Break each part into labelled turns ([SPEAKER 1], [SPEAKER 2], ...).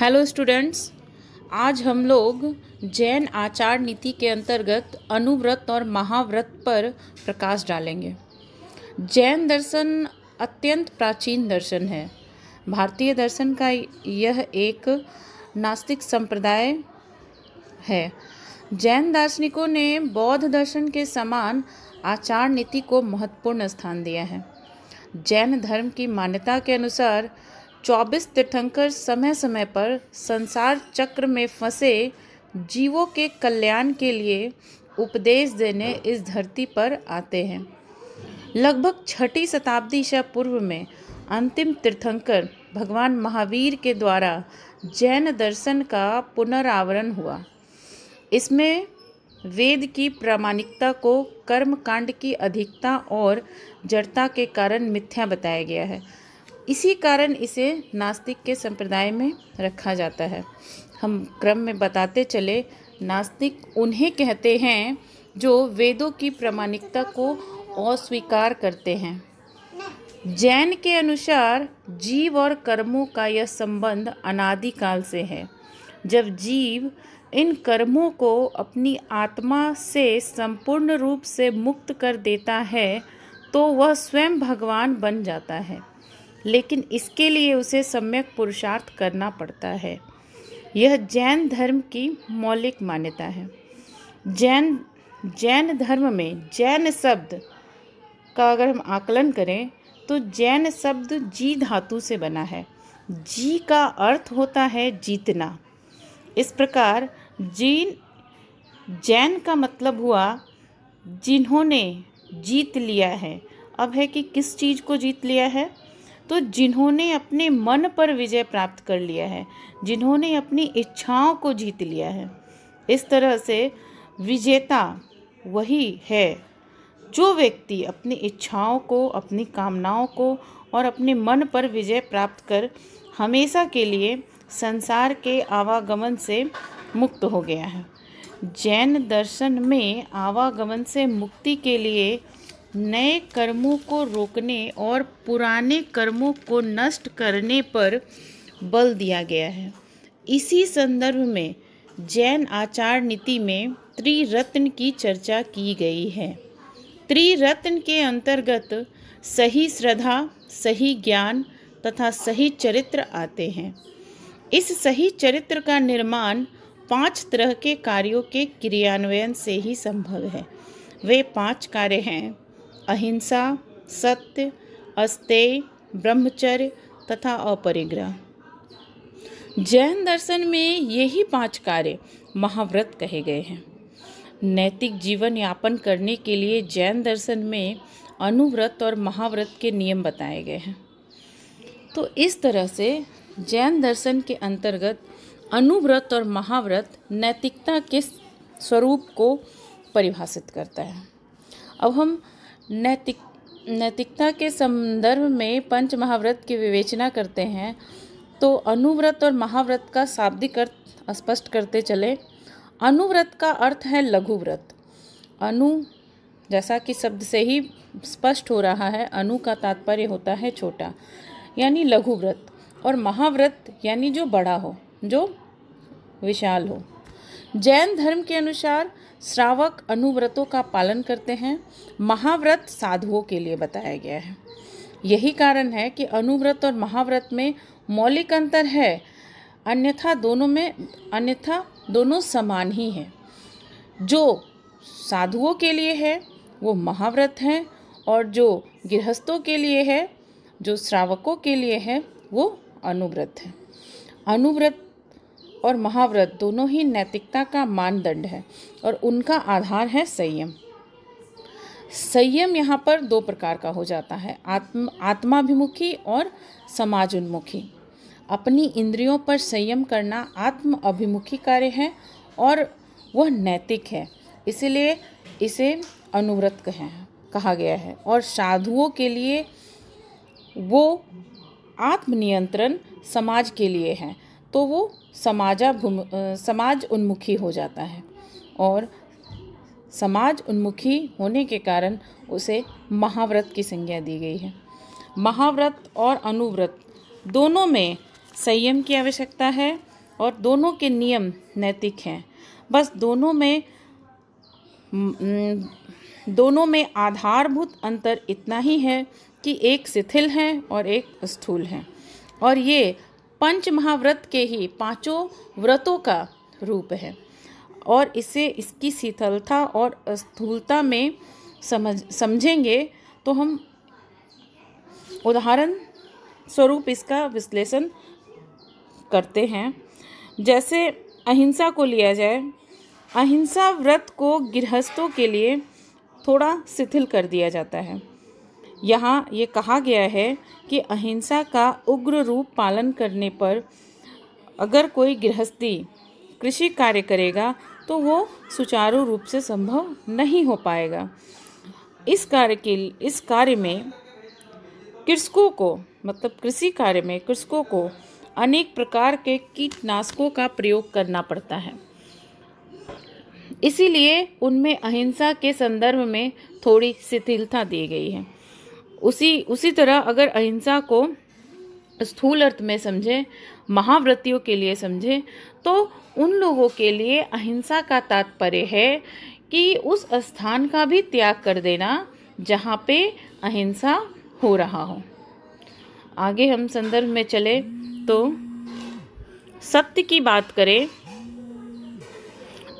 [SPEAKER 1] hello students आज हम लोग जैन आचार नीति के अंतर्गत अनुव्रत और महाव्रत पर प्रकाश डालेंगे जैन दर्शन अत्यंत प्राचीन दर्शन है भारतीय दर्शन का यह एक नास्तिक संप्रदाय है जैन दार्शनिकों ने बौद्ध दर्शन के समान आचार नीति को महत्वपूर्ण स्थान दिया है जैन धर्म की मान्यता के अनुसार चौबीस तीर्थंकर समय समय पर संसार चक्र में फंसे जीवों के कल्याण के लिए उपदेश देने इस धरती पर आते हैं लगभग छठी शताब्दी से पूर्व में अंतिम तीर्थंकर भगवान महावीर के द्वारा जैन दर्शन का पुनरावरण हुआ इसमें वेद की प्रामाणिकता को कर्म कांड की अधिकता और जड़ता के कारण मिथ्या बताया गया है इसी कारण इसे नास्तिक के संप्रदाय में रखा जाता है हम क्रम में बताते चले नास्तिक उन्हें कहते हैं जो वेदों की प्रामाणिकता को अस्वीकार करते हैं जैन के अनुसार जीव और कर्मों का यह संबंध अनादिकाल से है जब जीव इन कर्मों को अपनी आत्मा से संपूर्ण रूप से मुक्त कर देता है तो वह स्वयं भगवान बन जाता है लेकिन इसके लिए उसे सम्यक पुरुषार्थ करना पड़ता है यह जैन धर्म की मौलिक मान्यता है जैन जैन धर्म में जैन शब्द का अगर हम आकलन करें तो जैन शब्द जी धातु से बना है जी का अर्थ होता है जीतना इस प्रकार जीन जैन का मतलब हुआ जिन्होंने जीत लिया है अब है कि किस चीज़ को जीत लिया है तो जिन्होंने अपने मन पर विजय प्राप्त कर लिया है जिन्होंने अपनी इच्छाओं को जीत लिया है इस तरह से विजेता वही है जो व्यक्ति अपनी इच्छाओं को अपनी कामनाओं को और अपने मन पर विजय प्राप्त कर हमेशा के लिए संसार के आवागमन से मुक्त हो गया है जैन दर्शन में आवागमन से मुक्ति के लिए नए कर्मों को रोकने और पुराने कर्मों को नष्ट करने पर बल दिया गया है इसी संदर्भ में जैन आचार नीति में त्रिरत्न की चर्चा की गई है त्रिरत्न के अंतर्गत सही श्रद्धा सही ज्ञान तथा सही चरित्र आते हैं इस सही चरित्र का निर्माण पांच तरह के कार्यों के क्रियान्वयन से ही संभव है वे पांच कार्य हैं अहिंसा सत्य अस्तेय ब्रह्मचर्य तथा अपरिग्रह जैन दर्शन में यही पांच कार्य महाव्रत कहे गए हैं नैतिक जीवन यापन करने के लिए जैन दर्शन में अनुव्रत और महाव्रत के नियम बताए गए हैं तो इस तरह से जैन दर्शन के अंतर्गत अनुव्रत और महाव्रत नैतिकता के स्वरूप को परिभाषित करता है अब हम नैतिक नैतिकता के संदर्भ में पंच महाव्रत की विवेचना करते हैं तो अनुव्रत और महाव्रत का शाब्दिक अर्थ स्पष्ट करते चले अनुव्रत का अर्थ है लघु व्रत अनु जैसा कि शब्द से ही स्पष्ट हो रहा है अनु का तात्पर्य होता है छोटा यानी लघु व्रत और महाव्रत यानी जो बड़ा हो जो विशाल हो जैन धर्म के अनुसार श्रावक अनुव्रतों का पालन करते हैं महाव्रत साधुओं के लिए बताया गया है यही कारण है कि अनुव्रत और महाव्रत में मौलिक अंतर है अन्यथा दोनों में अन्यथा दोनों समान ही हैं जो साधुओं के लिए है वो महाव्रत हैं और जो गृहस्थों के लिए है जो श्रावकों के लिए है वो अनुव्रत है अनुव्रत और महाव्रत दोनों ही नैतिकता का मानदंड है और उनका आधार है संयम संयम यहाँ पर दो प्रकार का हो जाता है आत्म आत्माभिमुखी और समाज उन्मुखी अपनी इंद्रियों पर संयम करना आत्म अभिमुखी कार्य है और वह नैतिक है इसलिए इसे अनुव्रत कहें कहा गया है और साधुओं के लिए वो आत्मनियंत्रण समाज के लिए है तो वो समाजा समाज उन्मुखी हो जाता है और समाज उन्मुखी होने के कारण उसे महाव्रत की संज्ञा दी गई है महाव्रत और अनुव्रत दोनों में संयम की आवश्यकता है और दोनों के नियम नैतिक हैं बस दोनों में दोनों में आधारभूत अंतर इतना ही है कि एक शिथिल हैं और एक स्थूल हैं और ये पंच महाव्रत के ही पांचों व्रतों का रूप है और इसे इसकी शीतलता और स्थूलता में समझ समझेंगे तो हम उदाहरण स्वरूप इसका विश्लेषण करते हैं जैसे अहिंसा को लिया जाए अहिंसा व्रत को गृहस्थों के लिए थोड़ा शिथिल कर दिया जाता है यहाँ ये कहा गया है कि अहिंसा का उग्र रूप पालन करने पर अगर कोई गृहस्थी कृषि कार्य करेगा तो वो सुचारू रूप से संभव नहीं हो पाएगा इस कार्य के इस कार्य में कृषकों को मतलब कृषि कार्य में कृषकों को अनेक प्रकार के कीटनाशकों का प्रयोग करना पड़ता है इसीलिए उनमें अहिंसा के संदर्भ में थोड़ी शिथिलता दी गई है उसी उसी तरह अगर अहिंसा को स्थूल अर्थ में समझें महाव्रतियों के लिए समझें तो उन लोगों के लिए अहिंसा का तात्पर्य है कि उस स्थान का भी त्याग कर देना जहाँ पे अहिंसा हो रहा हो आगे हम संदर्भ में चले तो सत्य की बात करें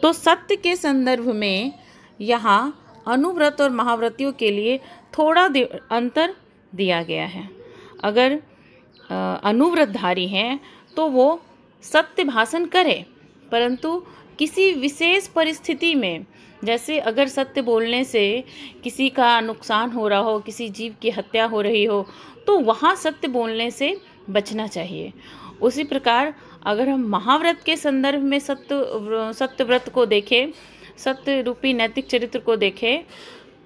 [SPEAKER 1] तो सत्य के संदर्भ में यहाँ अनुव्रत और महाव्रतियों के लिए थोड़ा अंतर दिया गया है अगर अनुव्रतधारी हैं तो वो सत्य भाषण करे परंतु किसी विशेष परिस्थिति में जैसे अगर सत्य बोलने से किसी का नुकसान हो रहा हो किसी जीव की हत्या हो रही हो तो वहाँ सत्य बोलने से बचना चाहिए उसी प्रकार अगर हम महाव्रत के संदर्भ में सत्य सत्य व्रत को देखें सत्य रूपी नैतिक चरित्र को देखें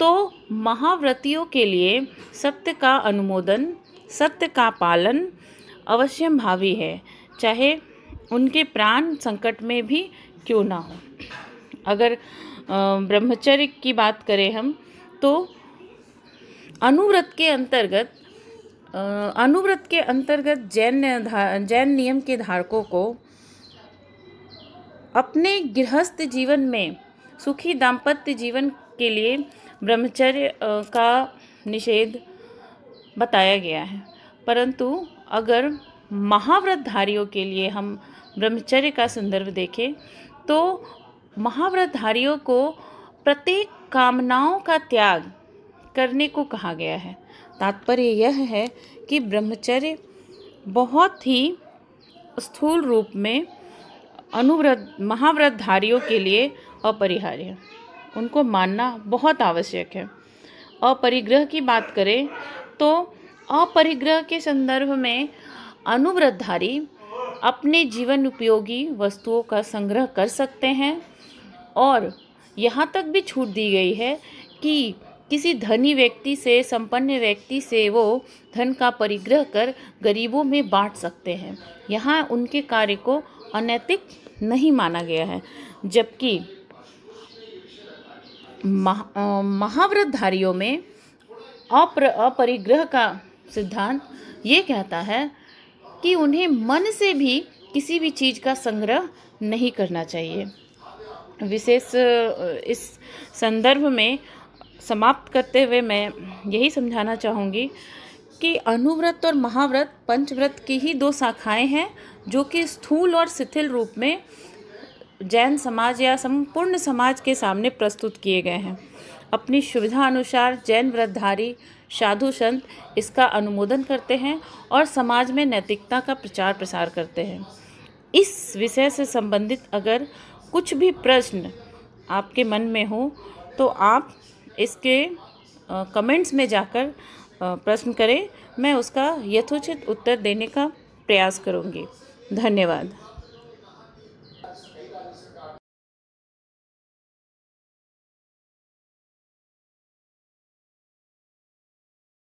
[SPEAKER 1] तो महाव्रतियों के लिए सत्य का अनुमोदन सत्य का पालन अवश्यम भावी है चाहे उनके प्राण संकट में भी क्यों ना हो अगर ब्रह्मचर्य की बात करें हम तो अनुव्रत के अंतर्गत अनुव्रत के अंतर्गत जैन जैन नियम के धारकों को अपने गृहस्थ जीवन में सुखी दाम्पत्य जीवन के लिए ब्रह्मचर्य का निषेध बताया गया है परंतु अगर महाव्रतधारियों के लिए हम ब्रह्मचर्य का संदर्भ देखें तो महाव्रतधारियों को प्रत्येक कामनाओं का त्याग करने को कहा गया है तात्पर्य यह है कि ब्रह्मचर्य बहुत ही स्थूल रूप में अनुव्रत महाव्रतधारियों के लिए अपरिहार्य उनको मानना बहुत आवश्यक है अपरिग्रह की बात करें तो अपरिग्रह के संदर्भ में अनुव्रतधारी अपने जीवन उपयोगी वस्तुओं का संग्रह कर सकते हैं और यहाँ तक भी छूट दी गई है कि किसी धनी व्यक्ति से संपन्न व्यक्ति से वो धन का परिग्रह कर गरीबों में बांट सकते हैं यहाँ उनके कार्य को अनैतिक नहीं माना गया है जबकि महा महाव्रतधारियों में अप्र अपरिग्रह का सिद्धांत ये कहता है कि उन्हें मन से भी किसी भी चीज़ का संग्रह नहीं करना चाहिए विशेष इस संदर्भ में समाप्त करते हुए मैं यही समझाना चाहूँगी कि अनुव्रत और महाव्रत पंचव्रत की ही दो शाखाएँ हैं जो कि स्थूल और शिथिल रूप में जैन समाज या संपूर्ण समाज के सामने प्रस्तुत किए गए हैं अपनी सुविधा अनुसार जैन व्रतधारी साधु संत इसका अनुमोदन करते हैं और समाज में नैतिकता का प्रचार प्रसार करते हैं इस विषय से संबंधित अगर कुछ भी प्रश्न आपके मन में हो तो आप इसके कमेंट्स में जाकर प्रश्न करें मैं उसका यथोचित उत्तर देने का प्रयास करूँगी धन्यवाद